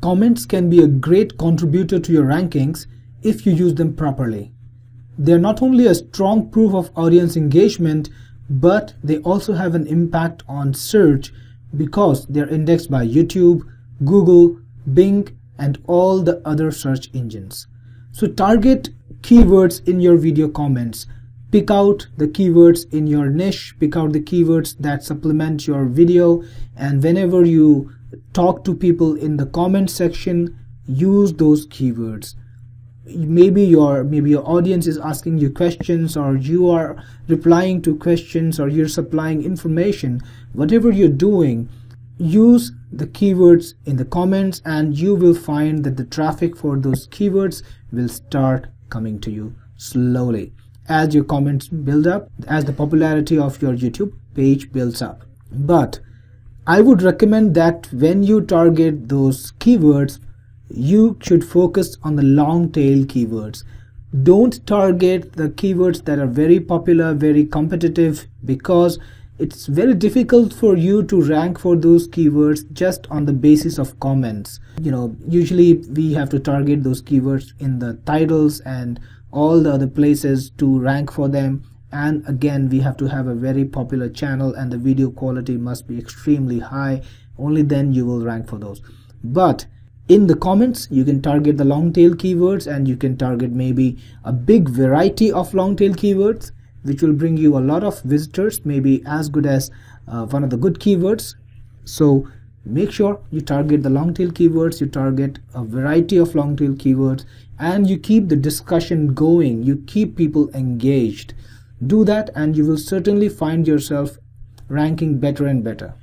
Comments can be a great contributor to your rankings if you use them properly. They are not only a strong proof of audience engagement, but they also have an impact on search because they are indexed by YouTube, Google, Bing, and all the other search engines. So target keywords in your video comments pick out the keywords in your niche pick out the keywords that supplement your video and whenever you talk to people in the comment section use those keywords maybe your maybe your audience is asking you questions or you are replying to questions or you're supplying information whatever you're doing use the keywords in the comments and you will find that the traffic for those keywords will start coming to you slowly as your comments build up, as the popularity of your YouTube page builds up. But I would recommend that when you target those keywords, you should focus on the long tail keywords. Don't target the keywords that are very popular, very competitive, because it's very difficult for you to rank for those keywords just on the basis of comments. You know, usually we have to target those keywords in the titles and all the other places to rank for them and again we have to have a very popular channel and the video quality must be extremely high only then you will rank for those but in the comments you can target the long tail keywords and you can target maybe a big variety of long tail keywords which will bring you a lot of visitors maybe as good as uh, one of the good keywords so make sure you target the long tail keywords you target a variety of long tail keywords and you keep the discussion going you keep people engaged do that and you will certainly find yourself ranking better and better